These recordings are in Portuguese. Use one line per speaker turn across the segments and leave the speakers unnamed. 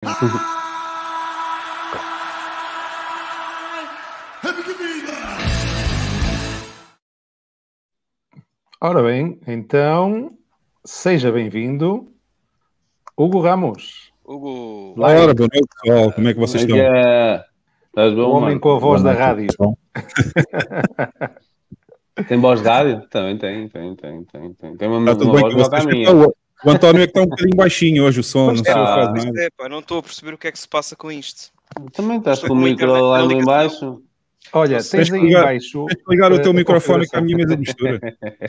Ora bem, então seja bem-vindo, Hugo Ramos.
Hugo. Ora, boa noite, pessoal. Como é que vocês estão?
Estás bom, o homem mano? com a voz da rádio.
tem voz de rádio? Também tem, tem, tem, tem, tem. Tem uma, tá uma voz igual à minha. Então,
o António é que está um bocadinho baixinho hoje o som, não sei ah. o que
ah, é, pá, não estou a perceber o que é que se passa com isto. Também tá estás com o micro lá embaixo. Olha, tens, tens aí ligar, embaixo. Tens ligar o teu microfone com a minha mesa de mistura.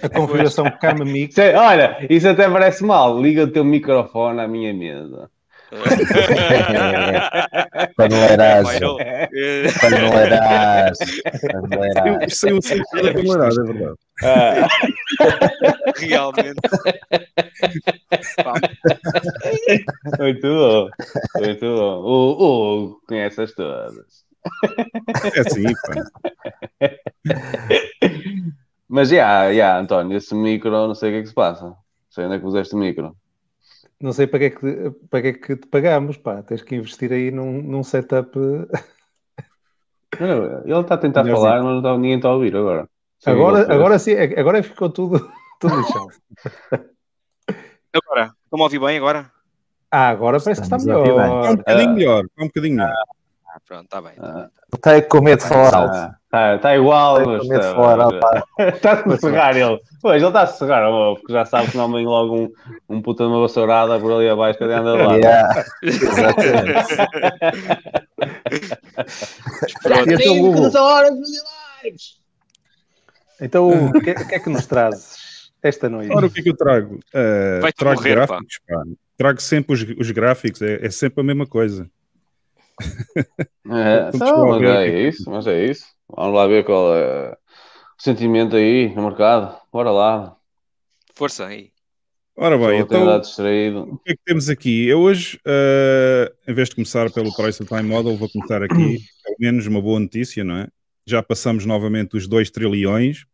a configuração Cama Mix.
Olha, isso até parece mal. Liga o teu microfone à minha mesa. Quando eras. Quando eras. Quando eras.
Saiu sem falar com é verdade. Ah. Realmente.
muito bom.
Muito bom. O Hugo conheces todas.
É sim, pá.
Mas já, yeah, yeah, António, esse micro, não sei o que é que se passa. sei onde é que puseste o micro
não sei para que é que, para que, é que te pagamos, pá. Tens que investir aí num, num setup. Não,
ele está a tentar falar, mas não, ninguém está a ouvir agora. Sim, agora, agora sim,
é, agora é ficou tudo, tudo chão
Agora, estão-me a ouvir bem agora?
Ah, agora parece que está melhor. Está um bocadinho melhor, um bocadinho melhor.
Ah. Ah, pronto, está bem. Está
tá ah, com medo de tá falar alto.
Está
tá igual. Está com medo de falar alto.
Está é. a serrar
ele. Pois, ele está a cerrar, porque já sabe que não vem logo um, um puta de uma vassourada por ali abaixo que ele anda lá. Exatamente. Então, horas de
lives.
Então, o que,
que, é que nos trazes esta noite? Ora, o
que é que eu trago? Uh, trago morrer, gráficos, pá. Pá. Trago sempre os, os gráficos, é, é sempre a mesma coisa. É, não, mas é, é
isso, mas é isso. Vamos lá ver qual é o sentimento aí no mercado. Bora lá.
Força aí.
Ora bem, então, distraído. o que é que temos aqui? Eu hoje, uh, em vez de começar pelo Price Time Model, vou começar aqui, pelo menos, uma boa notícia, não é? Já passamos novamente os 2 trilhões,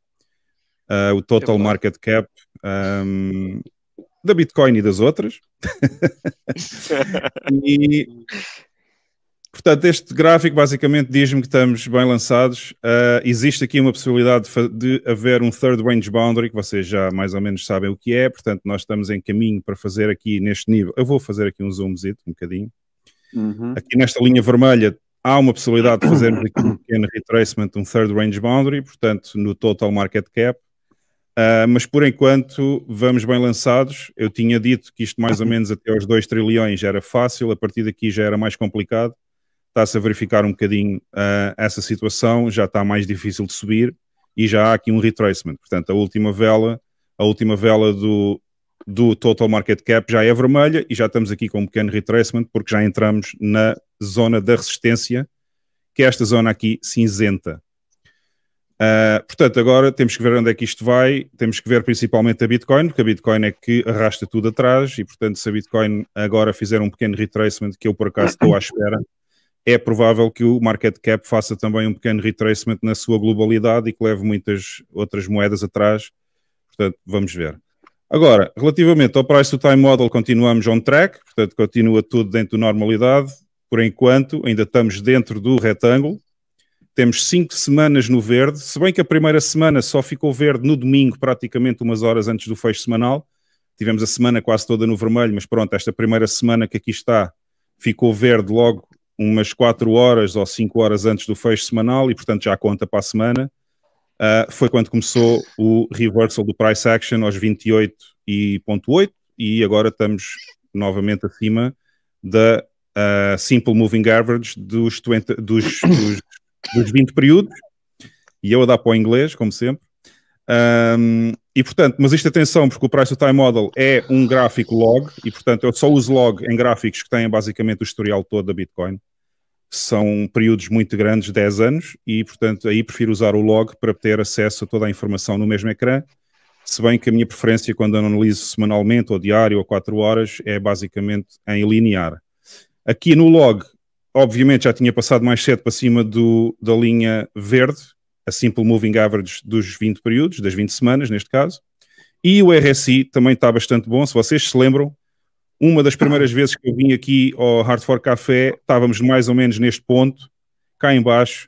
uh, o total é market cap um, ehm, da Bitcoin e das outras. e Portanto, este gráfico basicamente diz-me que estamos bem lançados. Uh, existe aqui uma possibilidade de, de, haver um third range boundary, que vocês já mais ou menos sabem o que é. Portanto, nós estamos em caminho para fazer aqui neste nível. Eu vou fazer aqui um zoomzito, um bocadinho. Uhum. Aqui nesta linha vermelha há uma possibilidade de fazermos aqui um pequeno retracement, um third range boundary, portanto, no total market cap. Uh, mas por enquanto vamos bem lançados. Eu tinha dito que isto mais ou menos até aos 2 trilhões já era fácil, a partir daqui já era mais complicado está-se a verificar um bocadinho uh, essa situação, já está mais difícil de subir e já há aqui um retracement. Portanto, a última vela, a última vela do, do total market cap já é vermelha e já estamos aqui com um pequeno retracement porque já entramos na zona da resistência, que é esta zona aqui cinzenta. Uh, portanto, agora temos que ver onde é que isto vai, temos que ver principalmente a Bitcoin, porque a Bitcoin é que arrasta tudo atrás e, portanto, se a Bitcoin agora fizer um pequeno retracement, que eu por acaso estou à espera, é provável que o market cap faça também um pequeno retracement na sua globalidade e que leve muitas outras moedas atrás. Portanto, vamos ver. Agora, relativamente ao price to time model, continuamos on track, portanto, continua tudo dentro da normalidade. Por enquanto, ainda estamos dentro do retângulo. Temos cinco semanas no verde, se bem que a primeira semana só ficou verde no domingo, praticamente umas horas antes do fecho semanal. Tivemos a semana quase toda no vermelho, mas pronto, esta primeira semana que aqui está ficou verde logo umas 4 horas ou 5 horas antes do fecho semanal e, portanto, já conta para a semana. Uh, foi quando começou o reversal do price action aos 28,8 e agora estamos novamente acima da uh, simple moving average dos, 20, dos, dos, dos 20 períodos. E eu a dar para o inglês, como sempre. Um, e portanto, mas isto atenção, porque o Price to Time Model é um gráfico log, e portanto eu só uso log em gráficos que têm basicamente o historial todo da Bitcoin. São períodos muito grandes, 10 anos, e portanto aí prefiro usar o log para ter acesso a toda a informação no mesmo ecrã. Se bem que a minha preferência quando analiso semanalmente ou diário ou 4 horas é basicamente em linear. Aqui no log, obviamente já tinha passado mais cedo para cima do, da linha verde, a simple moving average dos 20 períodos, das 20 semanas, neste caso. E o RSI também está bastante bom. Se vocês se lembram, uma das primeiras vezes que eu vim aqui ao Hard for Café, estávamos mais ou menos neste ponto, cá embaixo,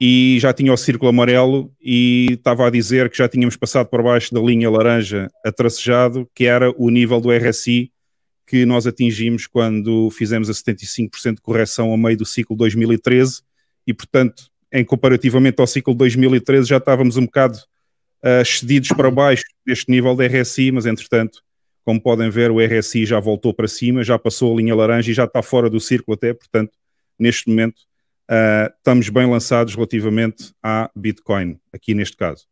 e já tinha o círculo amarelo e estava a dizer que já tínhamos passado por baixo da linha laranja a tracejado, que era o nível do RSI que nós atingimos quando fizemos a 75% de correção ao meio do ciclo 2013 e, portanto, em comparativamente ao ciclo de 2013 já estávamos um bocado uh, excedidos para baixo deste nível de RSI, mas entretanto, como podem ver, o RSI já voltou para cima, já passou a linha laranja e já está fora do círculo até, portanto, neste momento uh, estamos bem lançados relativamente à Bitcoin, aqui neste caso.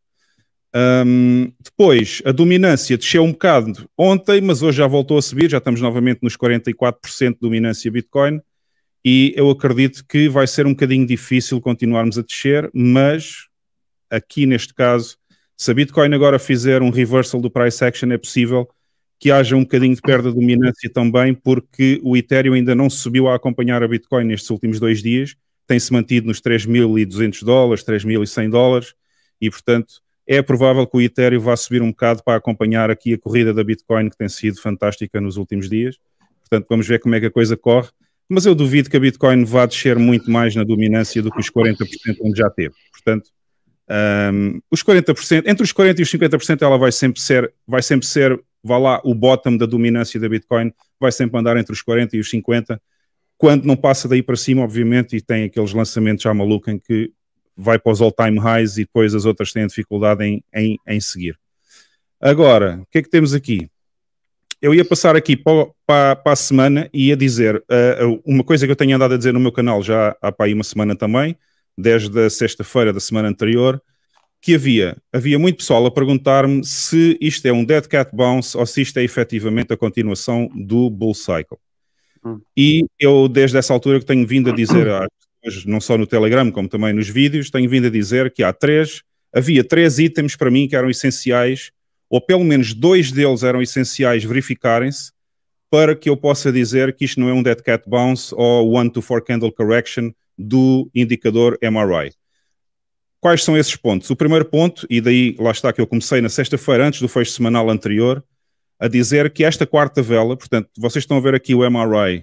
Um, depois, a dominância desceu um bocado ontem, mas hoje já voltou a subir, já estamos novamente nos 44% de dominância Bitcoin e eu acredito que vai ser um bocadinho difícil continuarmos a descer, mas aqui neste caso, se a Bitcoin agora fizer um reversal do price action, é possível que haja um bocadinho de perda de dominância também, porque o Ethereum ainda não subiu a acompanhar a Bitcoin nestes últimos dois dias, tem-se mantido nos 3.200 dólares, 3.100 dólares, e portanto é provável que o Ethereum vá subir um bocado para acompanhar aqui a corrida da Bitcoin, que tem sido fantástica nos últimos dias. Portanto, vamos ver como é que a coisa corre mas eu duvido que a Bitcoin vá descer muito mais na dominância do que os 40% onde já teve. Portanto, um, os 40%, entre os 40% e os 50% ela vai sempre ser, vai sempre ser, vá lá, o bottom da dominância da Bitcoin, vai sempre andar entre os 40% e os 50%, quando não passa daí para cima, obviamente, e tem aqueles lançamentos já malucos em que vai para os all-time highs e depois as outras têm dificuldade em, em, em seguir. Agora, o que é que temos aqui? Eu ia passar aqui para, para, para a semana e ia dizer uh, uma coisa que eu tenho andado a dizer no meu canal já há para aí uma semana também, desde a sexta-feira da semana anterior, que havia, havia muito pessoal a perguntar-me se isto é um dead cat bounce ou se isto é efetivamente a continuação do bull cycle. Hum. E eu, desde essa altura, que tenho vindo a dizer não só no Telegram, como também nos vídeos, tenho vindo a dizer que há três, havia três itens para mim que eram essenciais ou pelo menos dois deles eram essenciais verificarem-se, para que eu possa dizer que isto não é um dead cat bounce ou one to four candle correction do indicador MRI. Quais são esses pontos? O primeiro ponto, e daí lá está que eu comecei na sexta-feira, antes do fecho semanal anterior, a dizer que esta quarta vela, portanto, vocês estão a ver aqui o MRI, uh,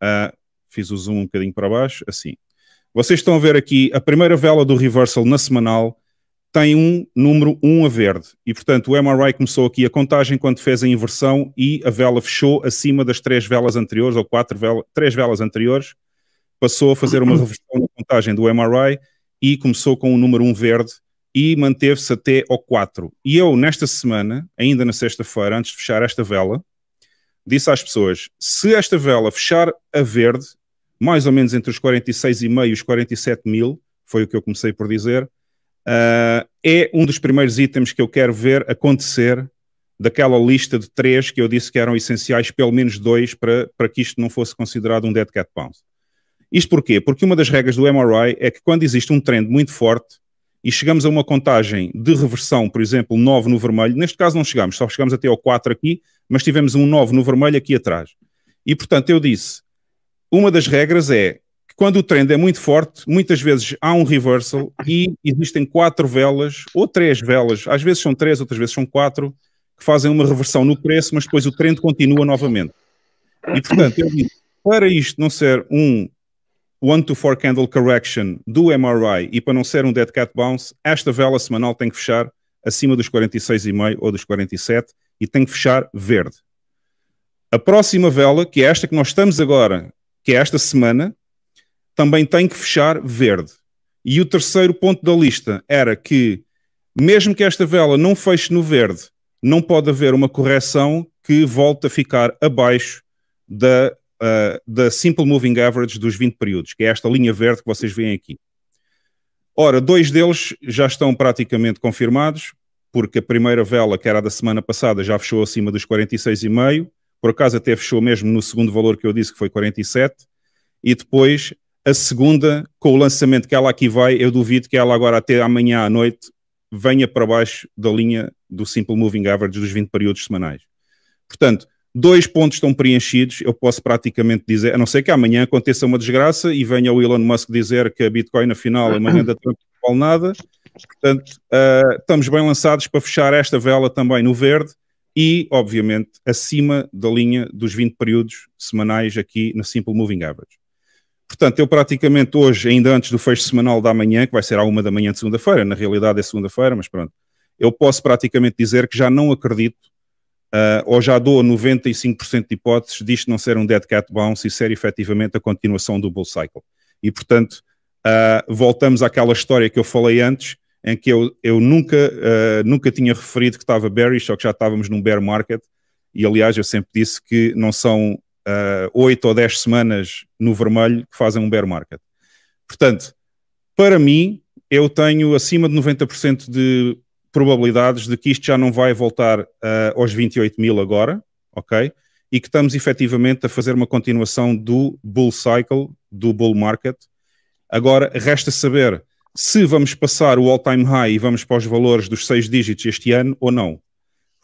ah, fiz o zoom um bocadinho para baixo, assim. Vocês estão a ver aqui a primeira vela do reversal na semanal, tem um número 1 um a verde. E, portanto, o MRI começou aqui a contagem quando fez a inversão e a vela fechou acima das três velas anteriores, ou quatro velas, três velas anteriores. Passou a fazer uma reversão na contagem do MRI e começou com o número 1 um verde e manteve-se até ao 4. E eu, nesta semana, ainda na sexta-feira, antes de fechar esta vela, disse às pessoas: se esta vela fechar a verde, mais ou menos entre os 46,5 e os 47 mil, foi o que eu comecei por dizer, uh, é um dos primeiros itens que eu quero ver acontecer daquela lista de três que eu disse que eram essenciais, pelo menos dois, para, para que isto não fosse considerado um dead cat pound. Isto porquê? Porque uma das regras do MRI é que quando existe um trend muito forte e chegamos a uma contagem de reversão, por exemplo, 9 no vermelho, neste caso não chegamos, só chegamos até ao 4 aqui, mas tivemos um 9 no vermelho aqui atrás. E portanto eu disse, uma das regras é quando o trend é muito forte, muitas vezes há um reversal e existem quatro velas ou três velas, às vezes são três, outras vezes são quatro, que fazem uma reversão no preço, mas depois o trend continua novamente. E portanto, eu digo, para isto não ser um one to four candle correction do MRI e para não ser um dead cat bounce, esta vela semanal tem que fechar acima dos 46,5 ou dos 47 e tem que fechar verde. A próxima vela, que é esta que nós estamos agora, que é esta semana, também tem que fechar verde. E o terceiro ponto da lista era que, mesmo que esta vela não feche no verde, não pode haver uma correção que volte a ficar abaixo da, uh, da Simple Moving Average dos 20 períodos, que é esta linha verde que vocês veem aqui. Ora, dois deles já estão praticamente confirmados, porque a primeira vela, que era da semana passada, já fechou acima dos 46,5, por acaso até fechou mesmo no segundo valor que eu disse, que foi 47, e depois a segunda, com o lançamento que ela aqui vai, eu duvido que ela agora até amanhã à noite venha para baixo da linha do Simple Moving Average dos 20 períodos semanais. Portanto, dois pontos estão preenchidos, eu posso praticamente dizer, a não ser que amanhã aconteça uma desgraça e venha o Elon Musk dizer que a Bitcoin, afinal, final amanhã renda Trump não vale nada. Portanto, uh, estamos bem lançados para fechar esta vela também no verde e, obviamente, acima da linha dos 20 períodos semanais aqui na Simple Moving Average. Portanto, eu praticamente hoje, ainda antes do fecho semanal da manhã, que vai ser à uma da manhã de segunda-feira, na realidade é segunda-feira, mas pronto, eu posso praticamente dizer que já não acredito, uh, ou já dou 95% de hipóteses disto não ser um dead cat bounce e ser efetivamente a continuação do bull cycle. E portanto, uh, voltamos àquela história que eu falei antes, em que eu, eu nunca, uh, nunca tinha referido que estava bearish, só que já estávamos num bear market, e aliás eu sempre disse que não são eh, oito ou dez semanas no vermelho que fazem um bear market. Portanto, para mim, eu tenho acima de 90% de probabilidades de que isto já não vai voltar uh, aos 28 mil agora, ok? E que estamos efetivamente a fazer uma continuação do bull cycle, do bull market. Agora, resta saber se vamos passar o all-time high e vamos para os valores dos seis dígitos este ano ou não.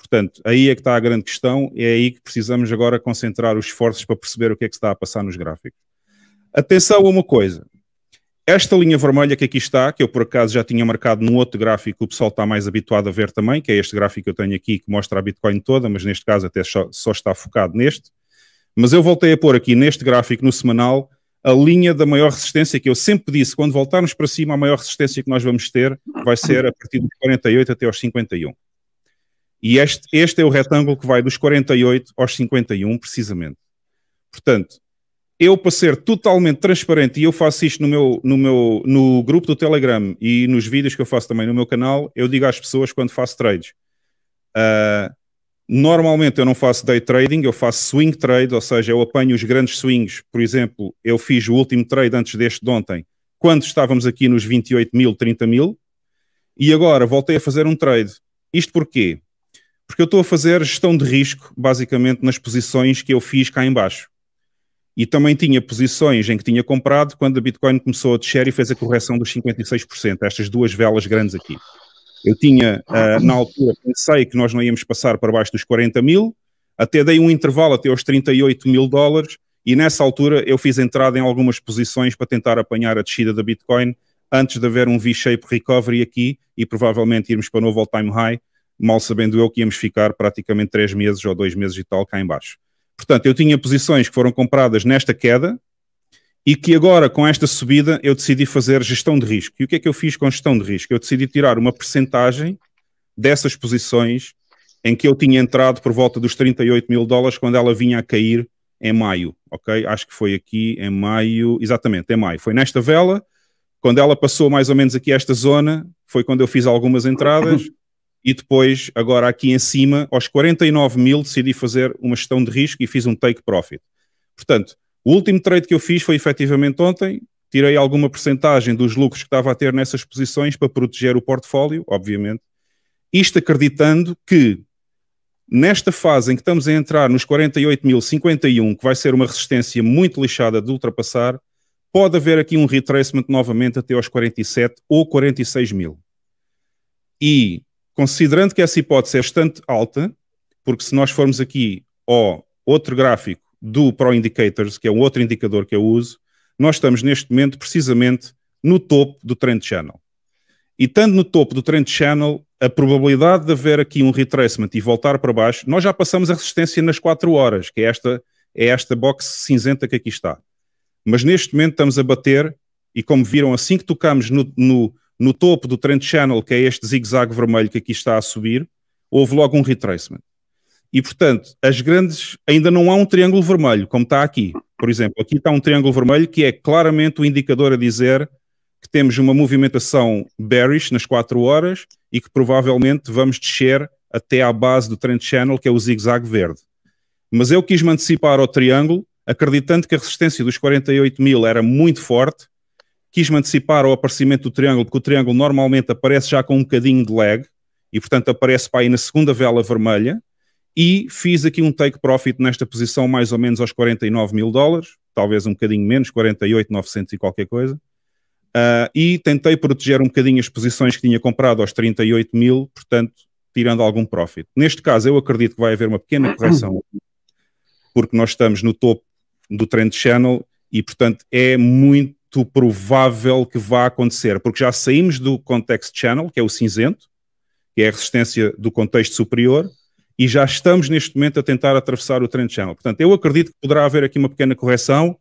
Portanto, aí é que está a grande questão, é aí que precisamos agora concentrar os esforços para perceber o que é que está a passar nos gráficos. Atenção a uma coisa. Esta linha vermelha que aqui está, que eu por acaso já tinha marcado num outro gráfico que o pessoal está mais habituado a ver também, que é este gráfico que eu tenho aqui que mostra a Bitcoin toda, mas neste caso até só, só está focado neste. Mas eu voltei a pôr aqui neste gráfico, no semanal, a linha da maior resistência que eu sempre disse, quando voltarmos para cima, a maior resistência que nós vamos ter vai ser a partir dos 48 até aos 51. E este, este é o retângulo que vai dos 48 aos 51, precisamente. Portanto, eu para ser totalmente transparente, e eu faço isto no meu, no meu no grupo do Telegram e nos vídeos que eu faço também no meu canal, eu digo às pessoas quando faço trades. Uh, normalmente eu não faço day trading, eu faço swing trade, ou seja, eu apanho os grandes swings. Por exemplo, eu fiz o último trade antes deste de ontem, quando estávamos aqui nos 28 mil, 30 mil, e agora voltei a fazer um trade. Isto porquê? Porque eu estou a fazer gestão de risco, basicamente, nas posições que eu fiz cá embaixo. E também tinha posições em que tinha comprado quando a Bitcoin começou a descer e fez a correção dos 56%, estas duas velas grandes aqui. Eu tinha, uh, na altura, pensei que nós não íamos passar para baixo dos 40 mil, até dei um intervalo até aos 38 mil dólares, e nessa altura eu fiz entrada em algumas posições para tentar apanhar a descida da Bitcoin antes de haver um V-shape recovery aqui e provavelmente irmos para novo all-time high mal sabendo eu que íamos ficar praticamente três meses ou dois meses e tal cá embaixo. Portanto, eu tinha posições que foram compradas nesta queda e que agora, com esta subida, eu decidi fazer gestão de risco. E o que é que eu fiz com gestão de risco? Eu decidi tirar uma percentagem dessas posições em que eu tinha entrado por volta dos 38 mil dólares quando ela vinha a cair em maio, ok? Acho que foi aqui em maio, exatamente, em maio. Foi nesta vela, quando ela passou mais ou menos aqui esta zona, foi quando eu fiz algumas entradas E depois, agora aqui em cima, aos 49 mil, decidi fazer uma gestão de risco e fiz um take profit. Portanto, o último trade que eu fiz foi efetivamente ontem. Tirei alguma porcentagem dos lucros que estava a ter nessas posições para proteger o portfólio, obviamente. Isto acreditando que nesta fase em que estamos a entrar nos 48.051, que vai ser uma resistência muito lixada de ultrapassar, pode haver aqui um retracement novamente até aos 47 ou 46 mil. E Considerando que essa hipótese é bastante alta, porque se nós formos aqui ao outro gráfico do Pro Indicators, que é um outro indicador que eu uso, nós estamos neste momento precisamente no topo do Trend Channel. E estando no topo do Trend Channel, a probabilidade de haver aqui um retracement e voltar para baixo, nós já passamos a resistência nas 4 horas, que é esta, é esta box cinzenta que aqui está. Mas neste momento estamos a bater, e como viram, assim que tocamos no, no, no topo do trend channel, que é este zigue-zague vermelho que aqui está a subir, houve logo um retracement. E, portanto, as grandes, ainda não há um triângulo vermelho, como está aqui. Por exemplo, aqui está um triângulo vermelho que é claramente o indicador a dizer que temos uma movimentação bearish nas 4 horas e que provavelmente vamos descer até à base do trend channel, que é o zigue-zague verde. Mas eu quis me antecipar ao triângulo, acreditando que a resistência dos 48 mil era muito forte quis-me antecipar ao aparecimento do triângulo, porque o triângulo normalmente aparece já com um bocadinho de lag, e portanto aparece para aí na segunda vela vermelha, e fiz aqui um take profit nesta posição mais ou menos aos 49 mil dólares, talvez um bocadinho menos, 48,900 e qualquer coisa, uh, e tentei proteger um bocadinho as posições que tinha comprado aos 38 mil, portanto, tirando algum profit. Neste caso, eu acredito que vai haver uma pequena correção, porque nós estamos no topo do trend channel, e portanto é muito muito provável que vá acontecer, porque já saímos do context channel, que é o cinzento, que é a resistência do contexto superior, e já estamos neste momento a tentar atravessar o trend channel. Portanto, eu acredito que poderá haver aqui uma pequena correção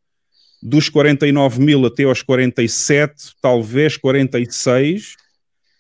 dos 49 mil até aos 47, talvez 46,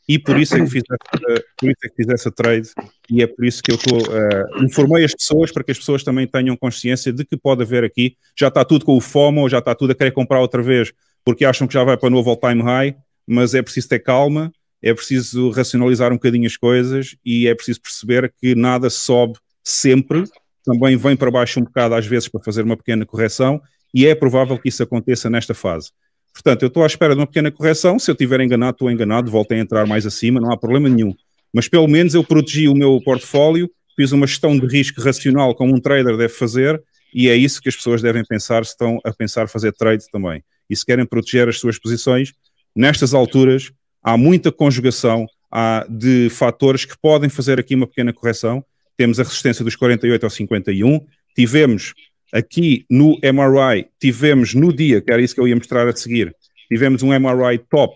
e por isso é que fiz essa, por isso é que fiz essa trade, e é por isso que eu estou, uh, informei as pessoas para que as pessoas também tenham consciência de que pode haver aqui, já está tudo com o FOMO, já está tudo a querer comprar outra vez porque acham que já vai para novo all-time high, mas é preciso ter calma, é preciso racionalizar um bocadinho as coisas e é preciso perceber que nada sobe sempre, também vem para baixo um bocado às vezes para fazer uma pequena correção e é provável que isso aconteça nesta fase. Portanto, eu estou à espera de uma pequena correção, se eu tiver enganado, estou enganado, voltei a entrar mais acima, não há problema nenhum. Mas pelo menos eu protegi o meu portfólio, fiz uma gestão de risco racional como um trader deve fazer e é isso que as pessoas devem pensar se estão a pensar fazer trade também e se querem proteger as suas posições, nestas alturas há muita conjugação há de fatores que podem fazer aqui uma pequena correção. Temos a resistência dos 48 ao 51, tivemos aqui no MRI, tivemos no dia, que era isso que eu ia mostrar a seguir, tivemos um MRI top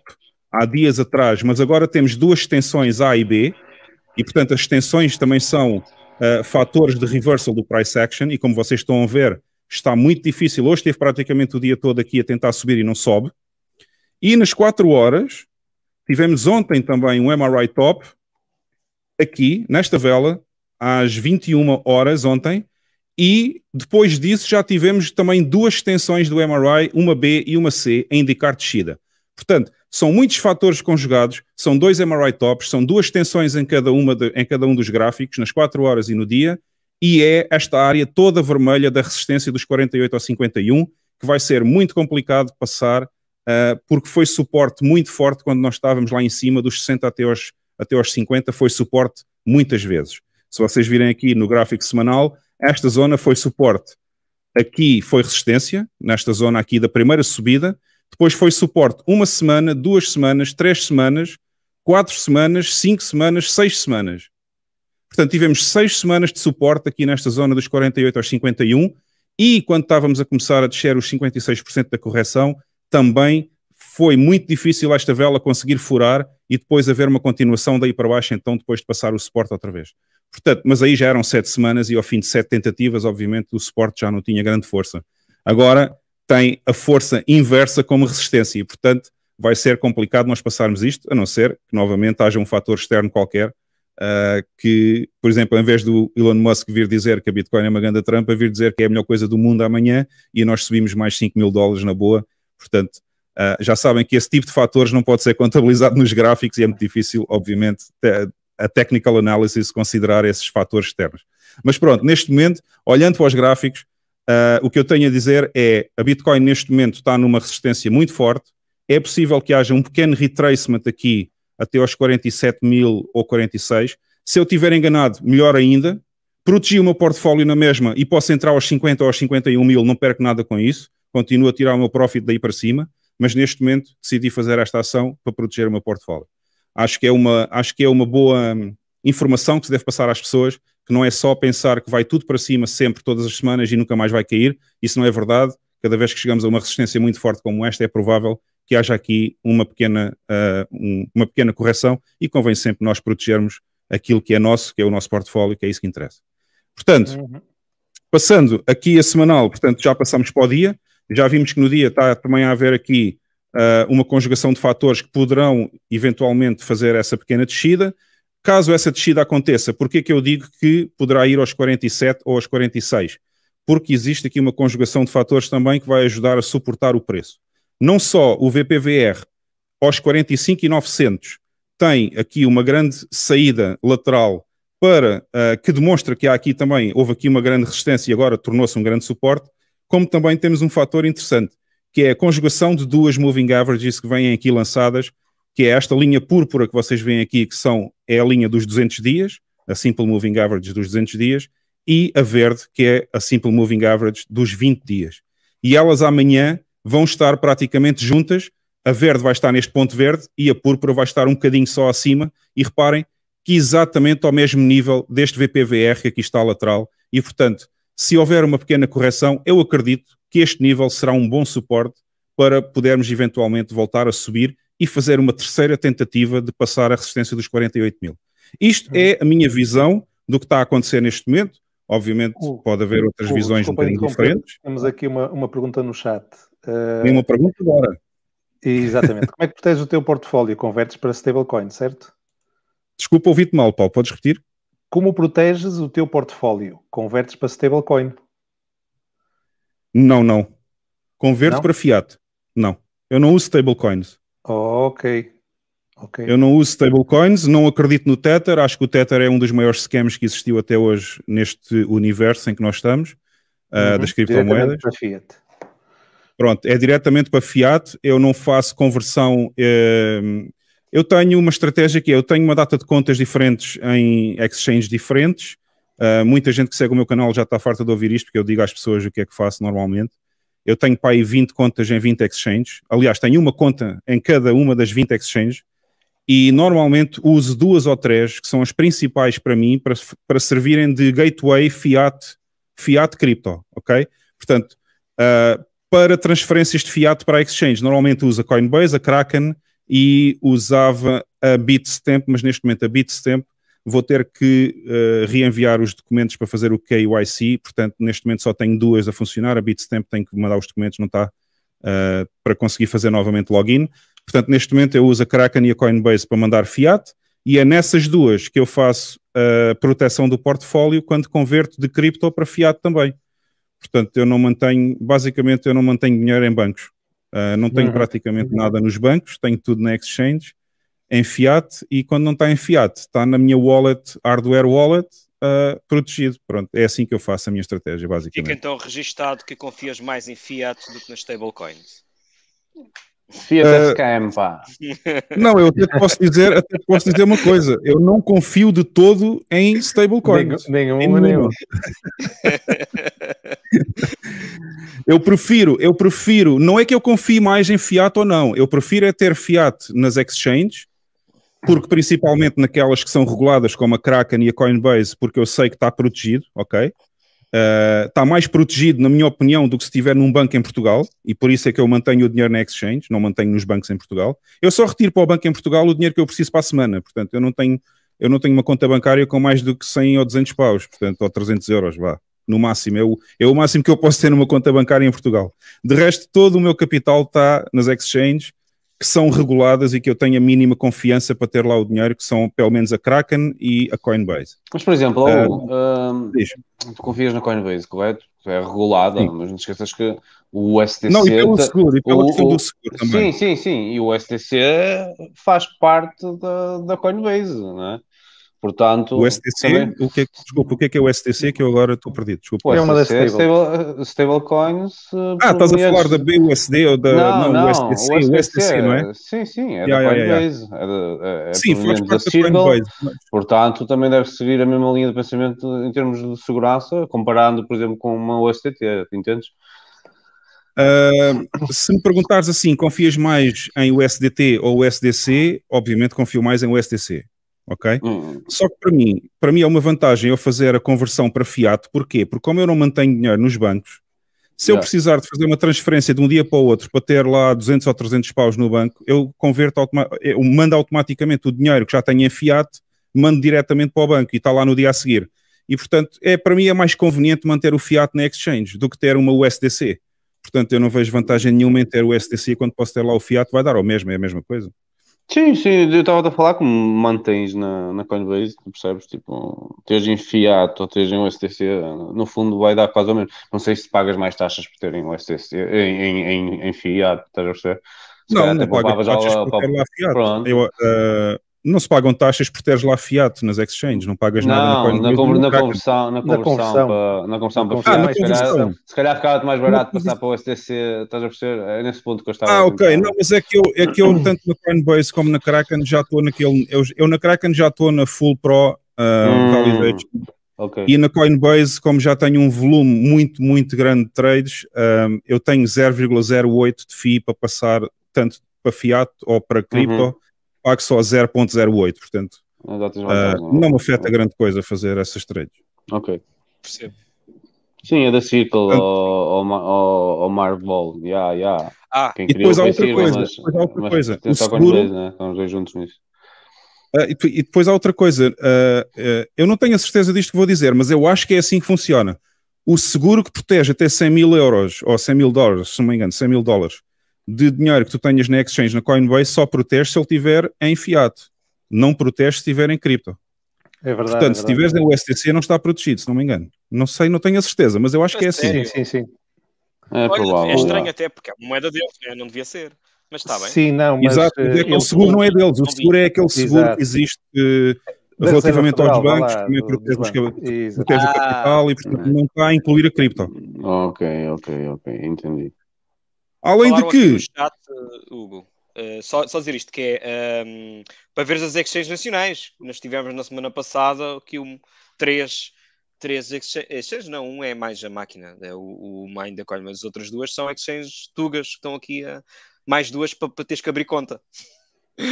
há dias atrás, mas agora temos duas extensões A e B, e portanto as extensões também são uh, fatores de reversal do price action, e como vocês estão a ver, está muito difícil. Hoje esteve praticamente o dia todo aqui a tentar subir e não sobe. E nas 4 horas, tivemos ontem também um MRI Top, aqui, nesta vela, às 21 horas ontem. E depois disso já tivemos também duas extensões do MRI, uma B e uma C, a indicar descida. Portanto, são muitos fatores conjugados, são dois MRI tops, são duas extensões em cada, uma de, em cada um dos gráficos, nas 4 horas e no dia, e é esta área toda vermelha da resistência dos 48 ao 51, que vai ser muito complicado passar, uh, porque foi suporte muito forte quando nós estávamos lá em cima, dos 60 até aos, até aos 50, foi suporte muitas vezes. Se vocês virem aqui no gráfico semanal, esta zona foi suporte. Aqui foi resistência, nesta zona aqui da primeira subida, depois foi suporte uma semana, duas semanas, três semanas, quatro semanas, cinco semanas, seis semanas. Portanto, tivemos seis semanas de suporte aqui nesta zona dos 48 aos 51 e quando estávamos a começar a descer os 56% da correção, também foi muito difícil esta vela conseguir furar e depois haver uma continuação daí para baixo, então depois de passar o suporte outra vez. Portanto, mas aí já eram sete semanas e ao fim de sete tentativas, obviamente, o suporte já não tinha grande força. Agora tem a força inversa como resistência e, portanto, vai ser complicado nós passarmos isto, a não ser que novamente haja um fator externo qualquer Uh, que, por exemplo, em vez do Elon Musk vir dizer que a Bitcoin é uma grande trampa, vir dizer que é a melhor coisa do mundo amanhã e nós subimos mais 5 mil dólares na boa. Portanto, uh, já sabem que esse tipo de fatores não pode ser contabilizado nos gráficos e é muito difícil, obviamente, a technical analysis considerar esses fatores externos. Mas pronto, neste momento, olhando para os gráficos, uh, o que eu tenho a dizer é a Bitcoin neste momento está numa resistência muito forte. É possível que haja um pequeno retracement aqui até aos 47 mil ou 46. Se eu tiver enganado, melhor ainda. Protegi o meu portfólio na mesma e posso entrar aos 50 ou aos 51 mil, não perco nada com isso. Continuo a tirar o meu profit daí para cima, mas neste momento decidi fazer esta ação para proteger o meu portfólio. Acho que é uma, acho que é uma boa hum, informação que se deve passar às pessoas, que não é só pensar que vai tudo para cima sempre, todas as semanas e nunca mais vai cair. Isso não é verdade. Cada vez que chegamos a uma resistência muito forte como esta, é provável que haja aqui uma pequena, uh, um, uma pequena correção e convém sempre nós protegermos aquilo que é nosso, que é o nosso portfólio, que é isso que interessa. Portanto, uhum. passando aqui a semanal, portanto, já passamos para o dia, já vimos que no dia está também a haver aqui uh, uma conjugação de fatores que poderão eventualmente fazer essa pequena descida. Caso essa descida aconteça, porquê que eu digo que poderá ir aos 47 ou aos 46? Porque existe aqui uma conjugação de fatores também que vai ajudar a suportar o preço. Não só o VPVR aos 45 e 900 tem aqui uma grande saída lateral para uh, que demonstra que há aqui também houve aqui uma grande resistência e agora tornou-se um grande suporte, como também temos um fator interessante, que é a conjugação de duas moving averages que vêm aqui lançadas, que é esta linha púrpura que vocês veem aqui, que são é a linha dos 200 dias, a simple moving average dos 200 dias, e a verde, que é a simple moving average dos 20 dias. E elas amanhã vão estar praticamente juntas. A verde vai estar neste ponto verde e a púrpura vai estar um bocadinho só acima. E reparem que exatamente ao mesmo nível deste VPVR que aqui está lateral. E portanto, se houver uma pequena correção, eu acredito que este nível será um bom suporte para podermos eventualmente voltar a subir e fazer uma terceira tentativa de passar a resistência dos 48 mil. Isto é a minha visão do que está a acontecer neste momento. Obviamente, pode haver outras uh, visões um bocadinho diferentes.
Temos aqui uma, uma pergunta no chat. Tem eh, uma pergunta agora. Exatamente. Como é que proteges o teu portfólio? Convertes para stablecoin, certo? Desculpa, ouvi-te mal, Paulo. Podes repetir? Como proteges o teu portfólio? Convertes para stablecoin?
Não, não. Converto não? para fiat. Não. Eu não uso stablecoins.
Oh, ok. Okay. Eu
não uso stablecoins, não acredito no Tether, acho que o Tether é um dos maiores scams que existiu até hoje neste universo em que nós estamos, eh, uhum, das criptomoedas. Para fiat. Pronto, é diretamente para Fiat, eu não faço conversão. Ehm, eu tenho uma estratégia que é, eu tenho uma data de contas diferentes em exchanges diferentes. Ah, muita gente que segue o meu canal já está farta de ouvir isto, porque eu digo às pessoas o que é que faço normalmente. Eu tenho para aí 20 contas em 20 exchanges. Aliás, tenho uma conta em cada uma das 20 exchanges e normalmente uso duas ou três que são as principais para mim para, para servirem de gateway fiat fiat cripto, ok? Portanto, uh, para transferências de fiat para a exchange. Normalmente usa Coinbase, a Kraken e usava a Bitstamp, mas neste momento a Bitstamp vou ter que uh, reenviar os documentos para fazer o KYC, portanto neste momento só tenho duas a funcionar, a Bitstamp tem que mandar os documentos, não está uh, para conseguir fazer novamente login. Portanto neste momento eu uso a Kraken e a Coinbase para mandar fiat e é nessas duas que eu faço a eh, proteção do portfólio quando converto de cripto para fiat também. Portanto, eu não mantenho, basicamente, eu não mantenho dinheiro em bancos. Uh, não tenho uhum. praticamente nada nos bancos, tenho tudo na exchange, em fiat, e quando não está em fiat, está na minha wallet, hardware wallet, uh, protegido. Pronto, é assim que eu faço a minha estratégia, basicamente.
Fica então registado que confias mais em fiat do que nas stablecoins.
Fiat uh,
SKM, pá.
Não, eu até posso dizer, até posso dizer uma coisa. Eu não confio de todo em stablecoins. Nenhuma, nenhuma. eu prefiro, eu prefiro, não é que eu confie mais em fiat ou não. Eu prefiro é ter fiat nas exchanges, porque principalmente naquelas que são reguladas como a Kraken e a Coinbase, porque eu sei que está protegido, ok? está eh, mais protegido, na minha opinião, do que se estiver num banco em Portugal, e por isso é que eu mantenho o dinheiro na Exchange, não mantenho nos bancos em Portugal. Eu só retiro para o banco em Portugal o dinheiro que eu preciso para a semana, portanto, eu não tenho, eu não tenho uma conta bancária com mais do que 100 ou 200 paus, portanto, ou 300 euros, vá, no máximo. É o, é o máximo que eu posso ter numa conta bancária em Portugal. De resto, todo o meu capital está nas Exchanges, que são reguladas e que eu tenho a mínima confiança para ter lá o dinheiro, que são pelo menos a Kraken e a Coinbase. Mas, por exemplo, uh,
uh, tu confias na Coinbase, correto? É regulada, sim. mas não esqueças que o STC... Não, e pelo seguro, e pela o, questão do seguro também. Sim, sim, sim, e o STC faz parte da, da Coinbase, não é? Portanto, o STC,
o que é, desculpa, o que é que é o STC que eu agora estou perdido? Desculpa. É uma das
stablecoins. Stable, eh, ah, estás a falar da
BUSD ou da não, não, não o, STC, o, STC, o STC, não é? Sim,
sim, é yeah, da Coinbase. Yeah, yeah. É, é, é sim, foi parte da, Coinbase. Portanto, também deve seguir a mesma linha de pensamento em termos de segurança,
comparando, por exemplo, com uma USDT, entendes? Uh, se me perguntares assim, confias mais em USDT ou USDC? Obviamente confio mais em USDC ok? Hum. Só que para mim, para mim é uma vantagem eu fazer a conversão para fiat, porquê? Porque como eu não mantenho dinheiro nos bancos, se eu precisar de fazer uma transferência de um dia para o outro para ter lá 200 ou 300 paus no banco, eu converto, eu mando automaticamente o dinheiro que já tenho em fiat, mando diretamente para o banco e está lá no dia a seguir. E portanto, é, para mim é mais conveniente manter o fiat na exchange do que ter uma USDC. Portanto, eu não vejo vantagem nenhuma em ter o USDC quando posso ter lá o fiat, vai dar ao mesmo, é a mesma coisa. Sim, sim, eu estava a falar como mantens
na, na Coinbase, percebes? Tipo, teres em fiat ou teres em USDC, no fundo vai dar quase o mesmo. Não sei se pagas mais taxas por terem USDC em, em, em, em fiat, estás a perceber? não, não pagas taxas por ter lá
fiat. Eu, uh, não se pagam taxas por teres lá fiat nas exchanges, não pagas não, nada na, na, com, na, conversão, na conversão, na conversão para, na conversão
Se calhar, ficava mais barato passar para o STC, estás a perceber? É nesse ponto que
eu estava. Ah, ok, não, mas é que eu, é que eu tanto na Coinbase como na Kraken já estou naquele, eu, eu na Kraken já estou na Full Pro uh, Validation. Okay. E na Coinbase, como já tenho um volume muito, muito grande de trades, um, ah, eu tenho 0,08 de FII para passar tanto para fiat ou para uhum. cripto pago só 0.08, portanto uh, não me afeta grande coisa fazer essas trades. Ok.
Percebo. Sim, é da Circle ou ao, Marvel. Yeah, yeah. Ah, Quem e depois há outra coisa. Mas, depois há outra mas, coisa. Mas, o seguro... dois, né?
Estamos dois juntos nisso. Uh, e, e, depois há outra coisa. Uh, uh, eu não tenho a certeza disto que vou dizer, mas eu acho que é assim que funciona. O seguro que protege até 100 mil euros ou 100 mil dólares, se não me engano, 100 mil dólares, de dinheiro que tu tenhas na exchange, na Coinbase, só protege se ele tiver em fiat. Não protege se tiver em cripto. É verdade. Portanto, é verdade. se tiveres em USDC, não está protegido, se não me engano. Não sei, não tenho a certeza, mas eu acho mas que é assim. Sim, sim, sim.
É, Olha, é estranho até, porque é a
moeda deles, né? não devia ser. Mas está bem. Sim, não, mas... Exato, é eh, o seguro não é deles. O seguro é aquele seguro Exato. que existe...
Eh, relativamente aos bancos, lá, protege, protege o ah. capital e, portanto, não
está a incluir a cripto. Ok, ok, ok, entendi. Além de que. Chat,
eh, Hugo, uh, só, só dizer isto, que é um, ehm, para ver as exchanges nacionais. Nós tivemos na semana passada que um, três, três exchanges, não, um é mais a máquina, é o, o Mindacoin, mas as outras duas são exchanges tugas que estão aqui a mais duas para, para teres que abrir conta.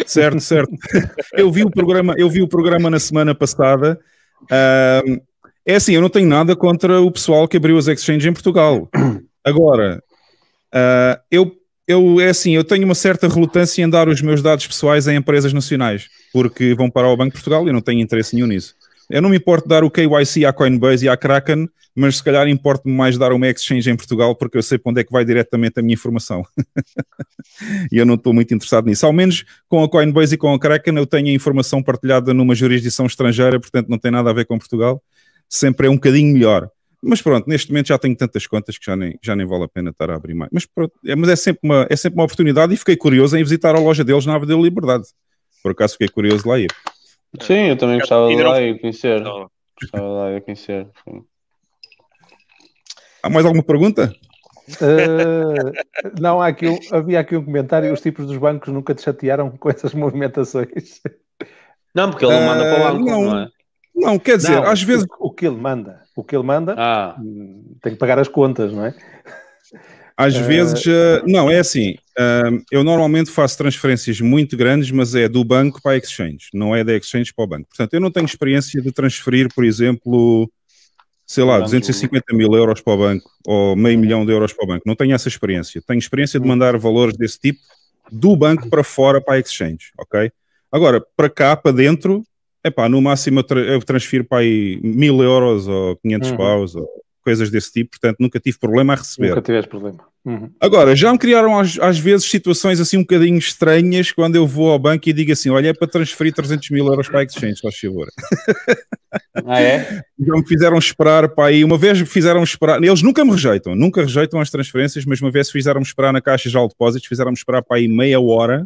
Certo, certo. Eu vi o programa, eu vi o programa na semana passada. Ehm, é assim, eu não tenho nada contra o pessoal que abriu as exchanges em Portugal. Agora, ah, eu, eu, é assim, eu tenho uma certa relutância em dar os meus dados pessoais a empresas nacionais, porque vão parar ao Banco de Portugal e não tenho interesse nenhum nisso. Eu não me importo dar o KYC à Coinbase e à Kraken, mas se calhar importo-me mais dar uma exchange em Portugal, porque eu sei para onde é que vai diretamente a minha informação. e eu não estou muito interessado nisso. Ao menos com a Coinbase e com a Kraken eu tenho a informação partilhada numa jurisdição estrangeira, portanto não tem nada a ver com Portugal. Sempre é um bocadinho melhor. Mas pronto, neste momento já tenho tantas contas que já nem, já nem vale a pena estar a abrir mais. Mas, pronto, é, mas é, sempre uma, é sempre uma oportunidade e fiquei curioso em visitar a loja deles na Ave da Liberdade. Por acaso fiquei curioso lá ir.
Sim, eu também gostava de lá e conhecer. Gostava de lá e conhecer.
Há mais alguma pergunta? Uh, não, aqui havia aqui um comentário: os tipos dos bancos nunca te chatearam com essas movimentações. Não, porque ele não manda para o banco, uh, não. não é? Não, quer dizer, não, às vezes. O, o, que ele manda, o que ele manda ah. Hum,
tem que pagar as contas, não é? Às uh... vezes, eh, eh, não, é assim. Eh, eu normalmente faço transferências muito grandes, mas é do banco para a exchange, não é da exchange para o banco. Portanto, eu não tenho experiência de transferir, por exemplo, sei lá, 250 mil euros para o banco ou meio milhão de euros para o banco. Não tenho essa experiência. Tenho experiência de hum. mandar valores desse tipo do banco para fora para a exchange, ok? Agora, para cá, para dentro, é pá, no máximo eu, tra eu transfiro para aí mil euros ou 500 uhum. paus ou coisas desse tipo, portanto nunca tive problema a receber. Nunca tiveste problema. Uhum. Agora, já me criaram às, às, vezes situações assim um bocadinho estranhas quando eu vou ao banco e digo assim: olha, é para transferir 300 mil euros para a Exchange, faz favor. Ah, é? já me fizeram esperar para aí. Uma vez fizeram esperar, eles nunca me rejeitam, nunca rejeitam as transferências, mas uma vez fizeram-me esperar na caixa de depósitos, fizeram-me esperar para aí meia hora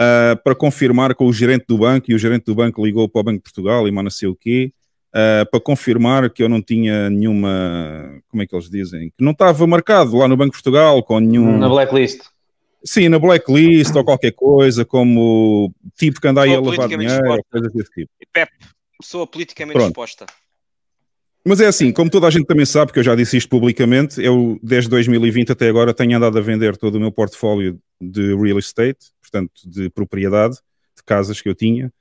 uh, para confirmar com o gerente do banco, e o gerente do banco ligou para o Banco de Portugal e mais não sei o quê, uh, para confirmar que eu não tinha nenhuma, como é que eles dizem, que não estava marcado lá no Banco de Portugal com nenhum... Na blacklist. Sim, na blacklist ou qualquer coisa, como tipo que anda aí a lavar dinheiro, coisas desse tipo. E Pep,
pessoa politicamente Pronto. exposta.
Mas é assim, como toda a gente também sabe, que eu já disse isto publicamente, eu desde 2020 até agora tenho andado a vender todo o meu portfólio de real estate, portanto, de propriedade de casas que eu tinha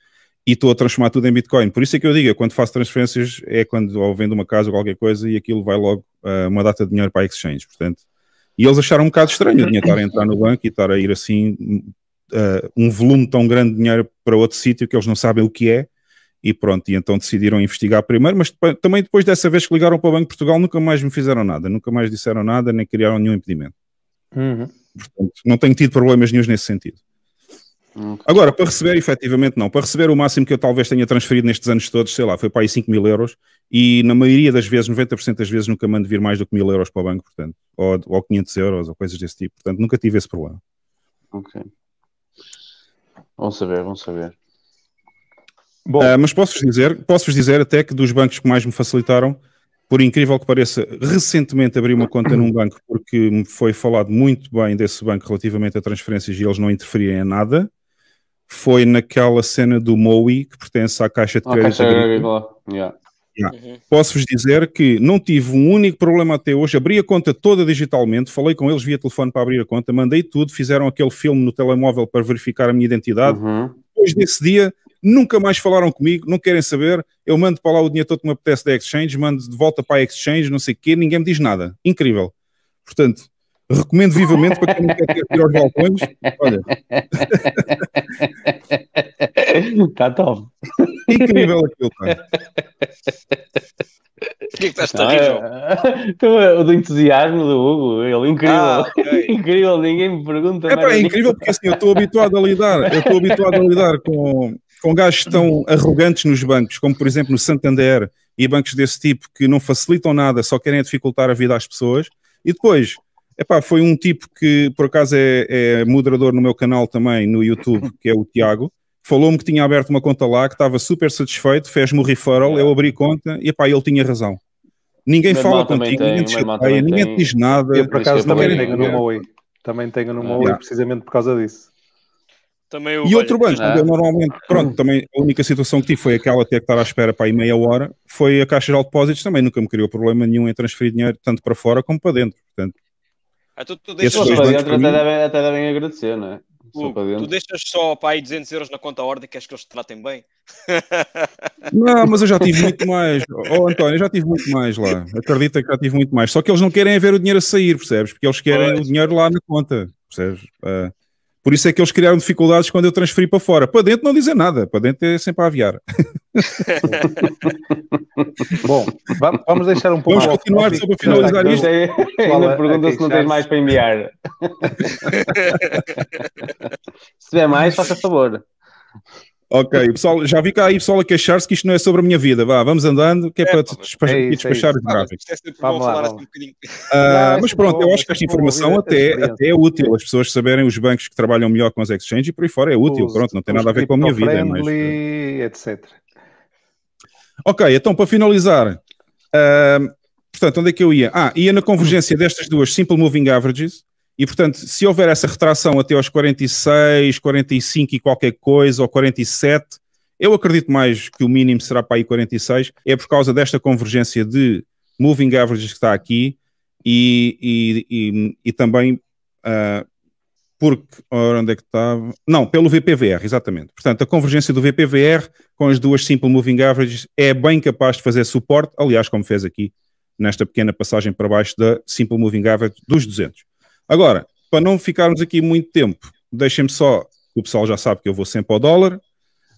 e estou a transformar tudo em Bitcoin. Por isso é que eu digo, quando faço transferências é quando ou vendo uma casa ou qualquer coisa e aquilo vai logo uh, uma data de dinheiro para a exchange, portanto. E eles acharam um bocado estranho o dinheiro estar a entrar no banco e estar a ir assim uh, um volume tão grande de dinheiro para outro sítio que eles não sabem o que é e pronto, e então decidiram investigar primeiro, mas também depois dessa vez que ligaram para o Banco de Portugal nunca mais me fizeram nada, nunca mais disseram nada, nem criaram nenhum impedimento. Uhum. Portanto, não tenho tido problemas nenhum nesse sentido. Agora, para receber, efetivamente não. Para receber, o máximo que eu talvez tenha transferido nestes anos todos, sei lá, foi para aí 5 mil euros e na maioria das vezes, 90% das vezes, nunca mando vir mais do que mil euros para o banco, portanto, ou, ou 500 euros ou coisas desse tipo. Portanto, nunca tive esse problema.
Ok. Vão saber, vão saber.
Bom. Uh, mas posso-vos dizer, posso dizer até que dos bancos que mais me facilitaram, por incrível que pareça, recentemente abri uma conta num banco porque me foi falado muito bem desse banco relativamente a transferências e eles não interferiam em nada foi naquela cena do Moe que pertence à Caixa de Crédito. Yeah. Yeah. Uhum. Posso-vos dizer que não tive um único problema até hoje. Abri a conta toda digitalmente, falei com eles via telefone para abrir a conta, mandei tudo, fizeram aquele filme no telemóvel para verificar a minha identidade. Uhum. Depois desse dia, nunca mais falaram comigo, não querem saber. Eu mando para lá o dinheiro todo que me apetece da Exchange, mando de volta para a Exchange, não sei o quê, ninguém me diz nada. Incrível. Portanto, Recomendo vivamente para quem não quer ter piores balcões. Olha. Está top.
Incrível aquilo, cara.
O que é que estás tão rir?
É- então, é o do entusiasmo do Hugo, ele incrível. Ah, okay. incrível, ninguém me pergunta.
É, pá, é incrível porque assim, eu estou habituado a lidar, eu estou habituado a lidar com, com gajos tão arrogantes nos bancos, como por exemplo no Santander e bancos desse tipo que não facilitam nada, só querem dificultar a vida às pessoas. E depois Epá, foi um tipo que por acaso é, é moderador no meu canal também, no YouTube, uhum. que é o Tiago. Falou-me que tinha aberto uma conta lá, que estava super satisfeito, fez-me o referral, eu abri conta e epá, ele tinha razão. Ninguém meu fala contigo, tem, ninguém te chateia, ninguém te diz nada. Eu por acaso também, tenho no Oi.
Também tenho no ah, yeah. precisamente por causa disso. e outro banco, eu
normalmente, pronto, também a única situação que tive foi aquela até que estar à espera para aí meia hora, foi a Caixa de Depósitos também, nunca me criou problema nenhum em transferir dinheiro tanto para fora como para dentro, portanto então, tu deixas dentro até, devem, até devem agradecer, não é? Tu, tu
deixas só para aí 200 euros na conta ordem, queres que eles te tratem bem?
Não, mas eu já tive muito mais. Oh, António, eu já tive muito mais lá. Acredita que já tive muito mais. Só que eles não querem é ver o dinheiro a sair, percebes? Porque eles querem pois. o dinheiro lá na conta, percebes? Uh, por isso é que eles criaram dificuldades quando eu transferi para fora. Para dentro não dizem nada, para dentro é sempre a aviar. Bom, vamos deixar um pouco. Vamos continuar sobre a finalizar isto. É- ainda, ainda pergunta se não tens mais para enviar. se tiver mais, faça favor. Ok, pessoal, já vi cá aí pessoal a queixar-se que isto não é sobre a minha vida. Vá, vamos andando, que é, é para despachar, é isso, é despachar é os gráficos. É vamos lá, Assim um uh, mas é pronto, eu acho que esta informação até, até é útil, as pessoas saberem os bancos que trabalham melhor com as exchanges e por aí fora é útil. Os, pronto, não tem nada a ver com a minha vida. Mas...
etc.
Ok, então para finalizar, uh, portanto, onde é que eu ia? Ah, ia na convergência destas duas Simple Moving Averages, e, portanto, se houver essa retração até aos 46, 45 e qualquer coisa, ou 47, eu acredito mais que o mínimo será para aí 46, é por causa desta convergência de moving averages que está aqui e, e, e, e também uh, porque, onde é que estava? Não, pelo VPVR, exatamente. Portanto, a convergência do VPVR com as duas simple moving averages é bem capaz de fazer suporte, aliás, como fez aqui nesta pequena passagem para baixo da simple moving average dos 200. Agora, para não ficarmos aqui muito tempo, deixem-me só, o pessoal já sabe que eu vou sempre ao dólar.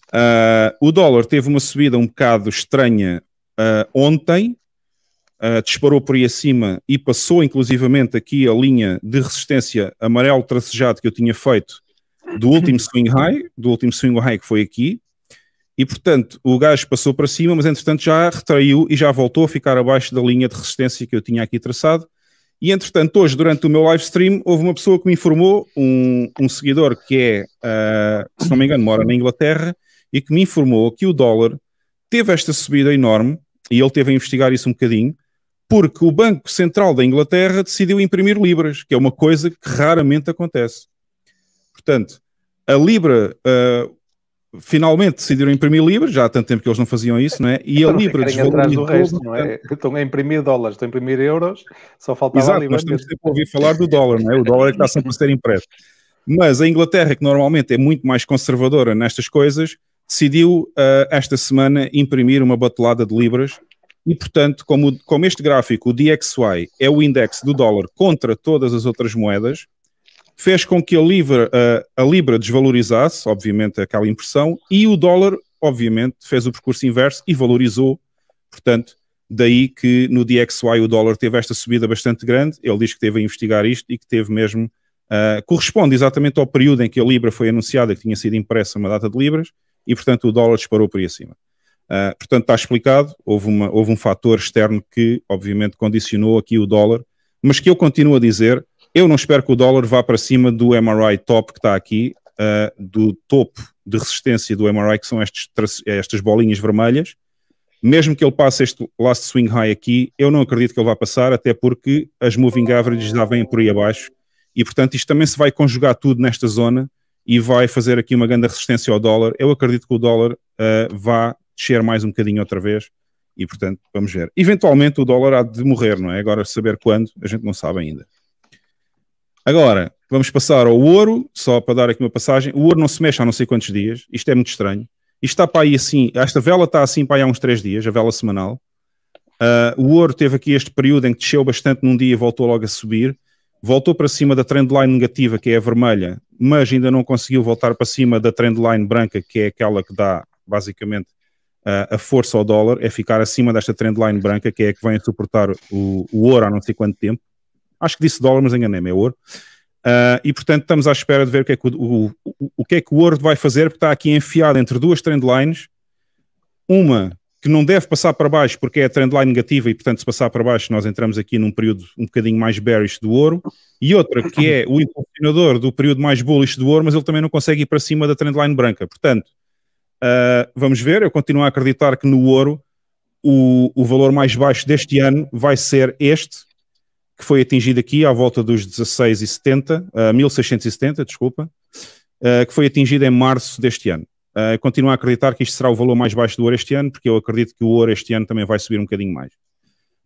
Uh, o dólar teve uma subida um bocado estranha uh, ontem, uh, disparou por aí acima e passou inclusivamente aqui a linha de resistência amarelo tracejado que eu tinha feito do último swing high, do último swing high que foi aqui, e portanto o gajo passou para cima, mas entretanto já retraiu e já voltou a ficar abaixo da linha de resistência que eu tinha aqui traçado, e entretanto, hoje, durante o meu live stream, houve uma pessoa que me informou, um, um seguidor que é, uh, se não me engano, mora na Inglaterra, e que me informou que o dólar teve esta subida enorme, e ele teve a investigar isso um bocadinho, porque o Banco Central da Inglaterra decidiu imprimir libras, que é uma coisa que raramente acontece. Portanto, a libra, ah, finalmente decidiram imprimir Libra, já há tanto tempo que eles não faziam isso, não é? E então a Libra desvalorizou... Resto,
não é? Estão a imprimir dólares, estão a imprimir euros, só faltava Exato, a Libra. Nós estamos
sempre a ouvir falar do dólar, não é? O dólar é que está sempre a ser impresso. Mas a Inglaterra, que normalmente é muito mais conservadora nestas coisas, decidiu uh, esta semana imprimir uma batelada de Libras e, portanto, como, como este gráfico, o DXY, é o índice do dólar contra todas as outras moedas, fez com que a libra, a, a libra desvalorizasse, obviamente, aquela impressão, e o dólar, obviamente, fez o percurso inverso e valorizou. Portanto, daí que no DXY o dólar teve esta subida bastante grande. Ele diz que teve a investigar isto e que teve mesmo. Uh, corresponde exatamente ao período em que a Libra foi anunciada, que tinha sido impressa uma data de Libras, e portanto o dólar disparou por aí acima. Uh, portanto, está explicado, houve, uma, houve um fator externo que, obviamente, condicionou aqui o dólar, mas que eu continuo a dizer eu não espero que o dólar vá para cima do MRI top que está aqui, uh, do topo de resistência do MRI, que são estes, estas bolinhas vermelhas. Mesmo que ele passe este last swing high aqui, eu não acredito que ele vá passar, até porque as moving averages já vêm por aí abaixo. E portanto, isto também se vai conjugar tudo nesta zona e vai fazer aqui uma grande resistência ao dólar. Eu acredito que o dólar uh, vá descer mais um bocadinho outra vez e portanto vamos ver. Eventualmente o dólar há de morrer, não é? Agora saber quando, a gente não sabe ainda. Agora, vamos passar ao ouro, só para dar aqui uma passagem. O ouro não se mexe há não sei quantos dias, isto é muito estranho. Isto está para aí assim, esta vela está assim para aí há uns três dias, a vela semanal. Uh, o ouro teve aqui este período em que desceu bastante num dia e voltou logo a subir. Voltou para cima da trendline negativa, que é a vermelha, mas ainda não conseguiu voltar para cima da trendline branca, que é aquela que dá basicamente uh, a força ao dólar, é ficar acima desta trendline branca, que é a que vem a suportar o, o ouro há não sei quanto tempo. Acho que disse dólar, mas enganei-me, é ouro. Uh, e portanto estamos à espera de ver o que, é que o, o, o, o que é que o ouro vai fazer, porque está aqui enfiado entre duas trendlines, uma que não deve passar para baixo porque é a trendline negativa e portanto se passar para baixo nós entramos aqui num período um bocadinho mais bearish do ouro, e outra que é o impulsionador do período mais bullish do ouro, mas ele também não consegue ir para cima da trendline branca, portanto uh, vamos ver, eu continuo a acreditar que no ouro o, o valor mais baixo deste ano vai ser este, que foi atingido aqui à volta dos 1670, uh, 1670, desculpa, uh, que foi atingido em março deste ano. Uh, continuo a acreditar que isto será o valor mais baixo do ouro este ano, porque eu acredito que o ouro este ano também vai subir um bocadinho mais.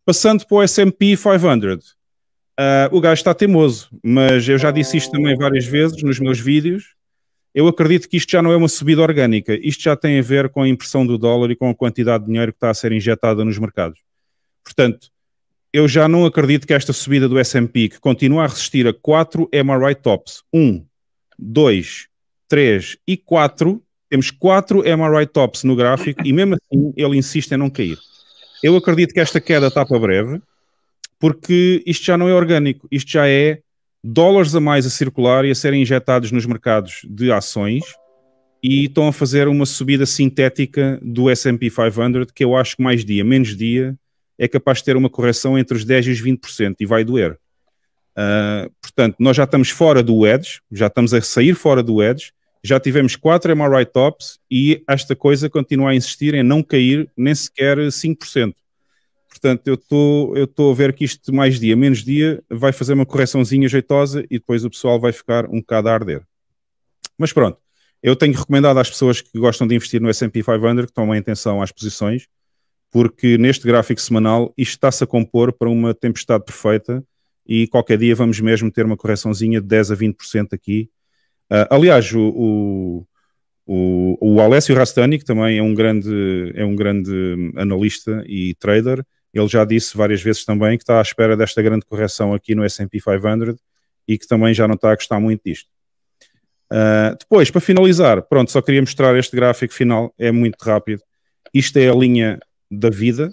Passando para o S&P 500, uh, o gajo está teimoso, mas eu já disse isto também várias vezes nos meus vídeos, eu acredito que isto já não é uma subida orgânica, isto já tem a ver com a impressão do dólar e com a quantidade de dinheiro que está a ser injetada nos mercados. Portanto, eu já não acredito que esta subida do S&P, que continua a resistir a 4 MRI tops, 1, 2, 3 e 4, temos 4 MRI tops no gráfico e mesmo assim ele insiste em não cair. Eu acredito que esta queda está para breve, porque isto já não é orgânico, isto já é dólares a mais a circular e a serem injetados nos mercados de ações e estão a fazer uma subida sintética do S&P 500 que eu acho que mais dia, menos dia, é capaz de ter uma correção entre os 10% e os 20% e vai doer. Uh, portanto, nós já estamos fora do edge, já estamos a sair fora do edge, já tivemos 4 MRI tops e esta coisa continua a insistir em não cair nem sequer 5%. Portanto, eu tô, estou a ver que isto mais dia, menos dia, vai fazer uma correçãozinha jeitosa e depois o pessoal vai ficar um bocado a arder. Mas pronto, eu tenho recomendado às pessoas que gostam de investir no S&P 500 que tomem atenção às posições, porque neste gráfico semanal isto está-se a compor para uma tempestade perfeita e qualquer dia vamos mesmo ter uma correçãozinha de 10 a 20% aqui. Uh, aliás, o, o, o Alessio Rastani, que também é um, grande, é um grande analista e trader, ele já disse várias vezes também que está à espera desta grande correção aqui no S&P 500 e que também já não está a gostar muito disto. Uh, depois, para finalizar, pronto, só queria mostrar este gráfico final, é muito rápido. Isto é a linha da vida.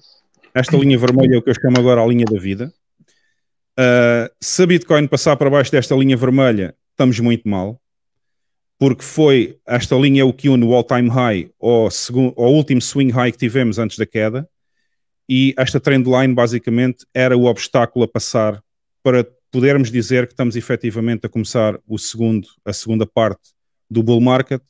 Esta linha vermelha é o que eu chamo agora a linha da vida. Uh, se a Bitcoin passar para baixo desta linha vermelha, estamos muito mal, porque foi esta linha é o que une o all-time high ou o último swing high que tivemos antes da queda, e esta trend line basicamente era o obstáculo a passar para podermos dizer que estamos efetivamente a começar o segundo, a segunda parte do bull market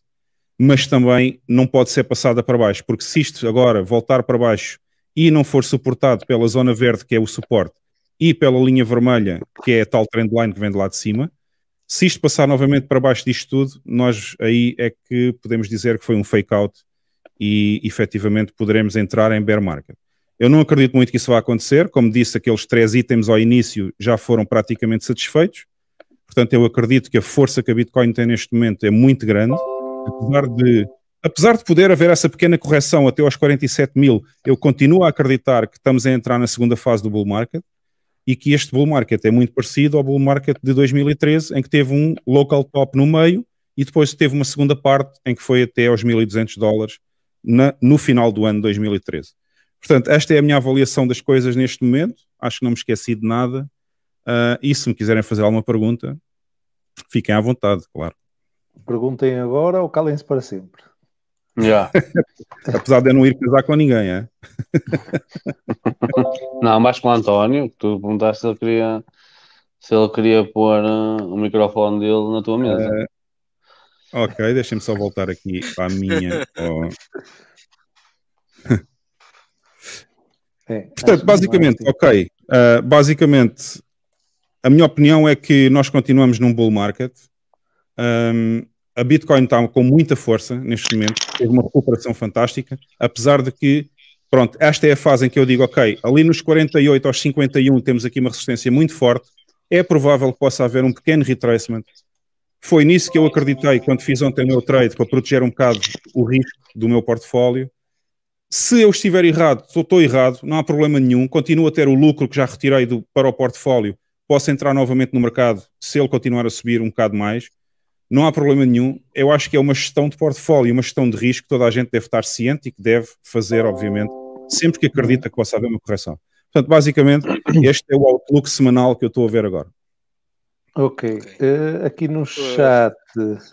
mas também não pode ser passada para baixo, porque se isto agora voltar para baixo e não for suportado pela zona verde, que é o suporte, e pela linha vermelha, que é a tal trendline que vem de lá de cima, se isto passar novamente para baixo disto tudo, nós aí é que podemos dizer que foi um fake out e efetivamente poderemos entrar em bear market. Eu não acredito muito que isso vá acontecer, como disse, aqueles três itens ao início já foram praticamente satisfeitos, portanto eu acredito que a força que a Bitcoin tem neste momento é muito grande, apesar de, apesar de poder haver essa pequena correção até aos 47 mil, eu continuo a acreditar que estamos a entrar na segunda fase do bull market e que este bull market é muito parecido ao bull market de 2013, em que teve um local top no meio e depois teve uma segunda parte em que foi até aos 1.200 dólares na, no final do ano 2013. Portanto, esta é a minha avaliação das coisas neste momento. Acho que não me esqueci de nada. Uh, e se me quiserem fazer alguma pergunta, fiquem à vontade, claro.
Perguntem agora ou calem-se para sempre. Yeah.
Apesar
de eu não ir pesar com ninguém, é?
não, mais com o António, que tu perguntaste se ele queria, se ele queria pôr uh, o microfone dele na tua mesa.
Uh, ok, deixem-me só voltar aqui à minha. Oh.
Portanto, é basicamente,
assim. ok. Uh, basicamente, a minha opinião é que nós continuamos num bull market. Um, ehm, a Bitcoin está com muita força neste momento, teve uma recuperação fantástica, apesar de que, pronto, esta é a fase em que eu digo, ok, ali nos 48 aos 51 temos aqui uma resistência muito forte, é provável que possa haver um pequeno retracement. Foi nisso que eu acreditei quando fiz ontem o meu trade para proteger um bocado o risco do meu portfólio. Se eu estiver errado, se eu estou errado, não há problema nenhum, continuo a ter o lucro que já retirei do, para o portfólio, posso entrar novamente no mercado se ele continuar a subir um bocado mais não há problema nenhum. Eu acho que é uma gestão de portfólio, uma gestão de risco que toda a gente deve estar ciente e que deve fazer, obviamente, sempre que acredita que possa haver uma correção. Portanto, basicamente, este é o outlook semanal que eu estou a ver agora. Ok. Uh, aqui no chat.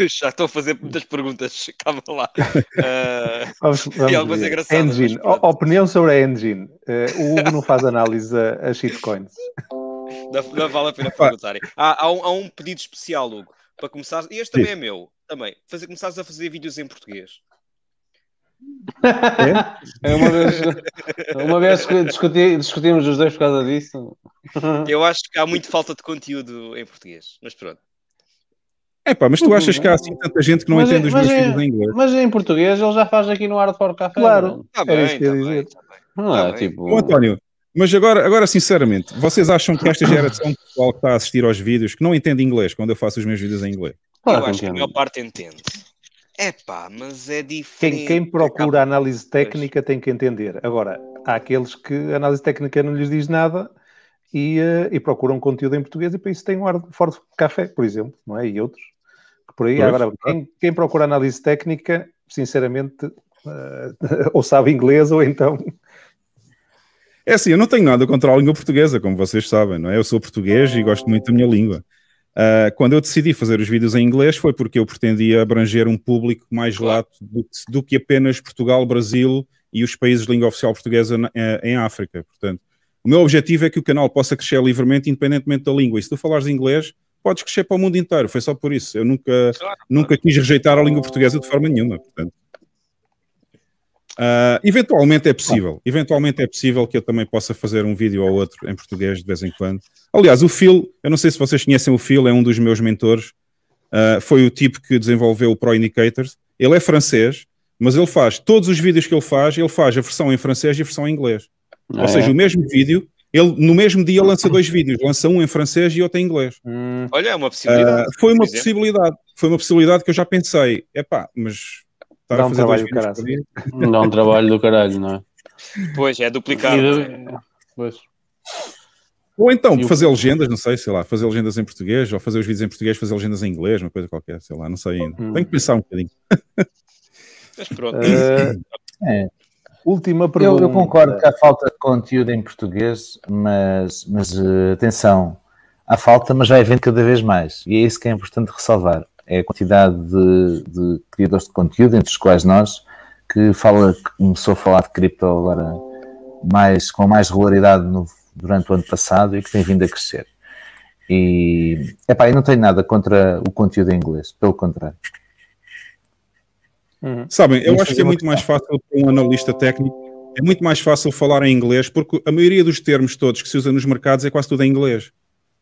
Já estou a fazer muitas perguntas, calma lá. Uh,
vamos,
vamos e algumas ver. engraçadas. Engine. Opinião sobre a Engine. Uh, o Hugo não faz análise a, a shitcoins
não vale a pena perguntarem. Há, há, um, há um pedido especial, Hugo, para começar. E este também é meu, também. Fazer, começares a fazer vídeos em português. É? é uma, vez, uma vez
discuti, discutimos os dois por causa disso. Eu
acho que há muita falta de conteúdo em português, mas pronto.
É pá, mas tu uhum. achas que há assim tanta gente que não mas, é- entende os meus em, é- filhos em inglês?
Mas em português ele já faz aqui no Hardcore Café. Claro, não? É? tá bem, isso que tá
eu ia tá dizer. Bem, tá bem. Não, tá tipo... Ô, António, mas agora, agora, sinceramente, vocês acham que esta geração de pessoal que está a assistir aos vídeos, que não entende inglês quando eu faço os meus vídeos em inglês? Claro, eu acho entendo. que a
maior parte entende. É
pá, mas é diferente. Quem, quem procura
análise técnica tem que entender. Agora, há aqueles que a análise técnica não lhes diz nada e, eh, e procuram conteúdo em português e para isso tem um ar forte café, por exemplo, não é? E outros. Por aí, pois, agora, quem, quem procura análise técnica, sinceramente, Uh,
ou sabe inglês ou então é assim, eu não tenho nada contra a língua portuguesa, como vocês sabem, não é? Eu sou português e gosto muito da minha língua. Uh, quando eu decidi fazer os vídeos em inglês foi porque eu pretendia abranger um público mais lato do, do que apenas Portugal, Brasil e os países de língua oficial portuguesa na, eh, em África. Portanto, o meu objetivo é que o canal possa crescer livremente, independentemente da língua. E se tu falares inglês, podes crescer para o mundo inteiro. Foi só por isso. Eu nunca, nunca quis rejeitar a língua portuguesa de forma nenhuma. Portanto. Uh, eventualmente é possível, eventualmente é possível que eu também possa fazer um vídeo ou outro em português de vez em quando. Aliás, o Phil, eu não sei se vocês conhecem o Phil, é um dos meus mentores, uh, foi o tipo que desenvolveu o Pro Indicators. Ele é francês, mas ele faz todos os vídeos que ele faz, ele faz a versão em francês e a versão em inglês. Ah, ou seja, é? o mesmo vídeo, ele no mesmo dia lança dois vídeos, lança um em francês e outro em inglês. Hum. Olha, é uma possibilidade. Uh, foi uma possibilidade, foi uma possibilidade que eu já pensei, é pá, mas Dá um trabalho do caralho.
Dá um trabalho do caralho, não é?
Pois, é duplicado. pois.
Ou então fazer legendas, não sei, sei lá, fazer legendas em português, ou fazer os vídeos em português, fazer legendas em inglês, uma coisa qualquer, sei lá, não sei ainda. Hum. Tenho que pensar um bocadinho.
Mas pronto. Uh, é. Última pergunta. Eu, eu, concordo que
há falta de conteúdo em português, mas,
mas eh, atenção, há falta, mas é evento cada vez mais. E é isso que é importante ressalvar é a quantidade de, de, criadores de conteúdo, entre os quais nós, que fala, começou a falar de cripto agora mais, com mais regularidade no, durante o ano passado e que tem vindo a crescer. E, epá, eu não tenho nada contra o conteúdo em inglês, pelo contrário.
Uhum. Sabem, eu acho que é muito mais fácil para um analista técnico é muito mais fácil falar em inglês porque a maioria dos termos todos que se usa nos mercados é quase tudo em inglês.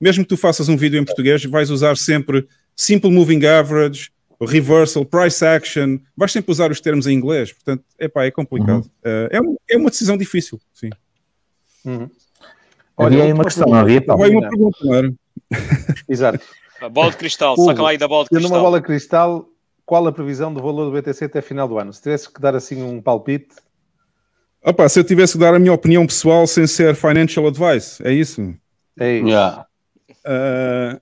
Mesmo que tu faças um vídeo em português, vais usar sempre simple moving average, reversal, price action, vais sempre usar os termos em inglês, portanto, epá, é complicado. Uhum. Uh, é, é uma decisão difícil, sim. Uhum. Olha, havia aí uma questão, havia, pá. Havia uma pergunta, não era? Exato.
A bola
de cristal,
saca lá aí
da bola de cristal. Numa bola de cristal, qual a previsão do valor do BTC até final do ano? Se tivesse que dar assim um
palpite... Opa, se eu tivesse que dar a minha opinião pessoal sem ser financial advice, é isso? É isso. Yeah. Eh,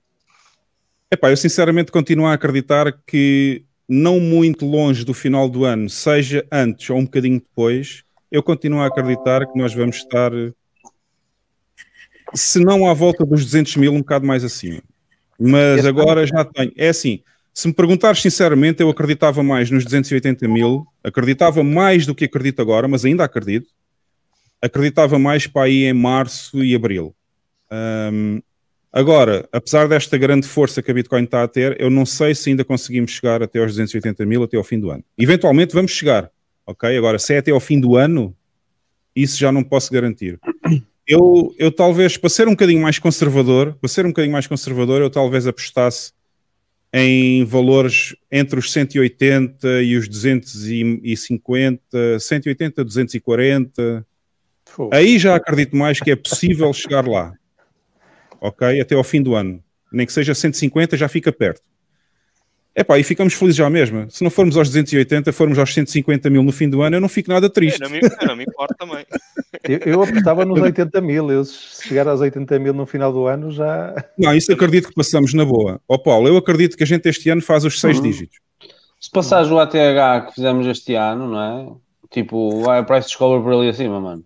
Epá, eu sinceramente continuo a acreditar que não muito longe do final do ano, seja antes ou um bocadinho depois, eu continuo a acreditar que nós vamos estar, se não à volta dos 200 mil, um bocado mais acima. Mas agora já tenho. É assim, se me perguntares sinceramente, eu acreditava mais nos 280 mil, acreditava mais do que acredito agora, mas ainda acredito. Acreditava mais para aí em março e abril. Um, Agora, apesar desta grande força que a Bitcoin está a ter, eu não sei se ainda conseguimos chegar até aos 280 mil até ao fim do ano. Eventualmente vamos chegar, ok? Agora, se é até ao fim do ano, isso já não posso garantir. Eu, eu talvez, para ser um bocadinho mais conservador, para ser um bocadinho mais conservador, eu talvez apostasse em valores entre os 180 e os 250, 180, 240. Aí já acredito mais que é possível chegar lá ok? Até ao fim do ano. Nem que seja 150, já fica perto. Epá, e ficamos felizes já mesmo. Se não formos aos 280, formos aos 150 mil no fim do ano, eu não fico nada triste. Eu não me, eu
não me importo também.
eu, eu apostava nos
80 mil. Eu, se chegar aos 80 mil no final do ano, já.
Não, isso acredito que passamos na boa. Ó oh, Paulo, eu acredito que a gente este ano faz os seis uhum. dígitos.
Se passares o ATH que fizemos este ano, não é?
Tipo, vai a price discover por ali acima, mano.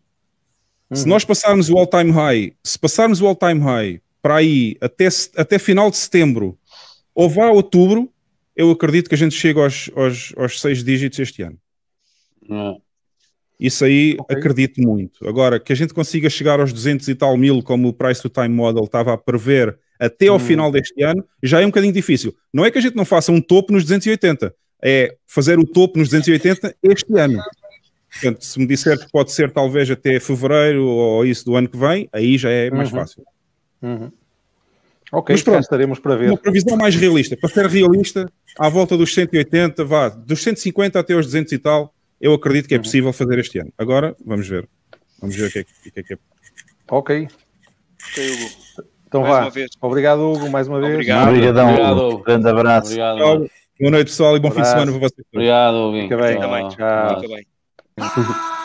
Uhum. Se nós passarmos o all-time high, se passarmos o all-time high para aí até, até final de setembro ou vá a outubro, eu acredito que a gente chega aos, aos, aos seis dígitos este ano. Não. É? Isso aí okay. acredito muito. Agora, que a gente consiga chegar aos 200 e tal mil, como o Price to Time Model estava a prever até ao hum. final deste ano, já é um bocadinho difícil. Não é que a gente não faça um topo nos 280, é fazer o topo nos 280 este ano. Portanto, se me disser que pode ser talvez até fevereiro ou isso do ano que vem, aí já é mais uhum. fácil. Uhum. Ok, Mas pronto, estaremos para ver. Uma previsão mais realista, para ser realista, à volta dos 180, vá, dos 150 até os 200 e tal, eu acredito que é uhum. possível fazer este ano. Agora, vamos ver. Vamos ver o que é que, é, que é. Ok. Ok,
Hugo. Então mais vá. Obrigado, Hugo, mais uma vez. Obrigado. Obrigadão, Obrigado, Hugo. Grande abraço. Obrigado. Hugo.
Boa noite, pessoal, e bom abraço. fim de semana para vocês. Obrigado, Hugo. Fica bem. Fica Tchau. Fica bem.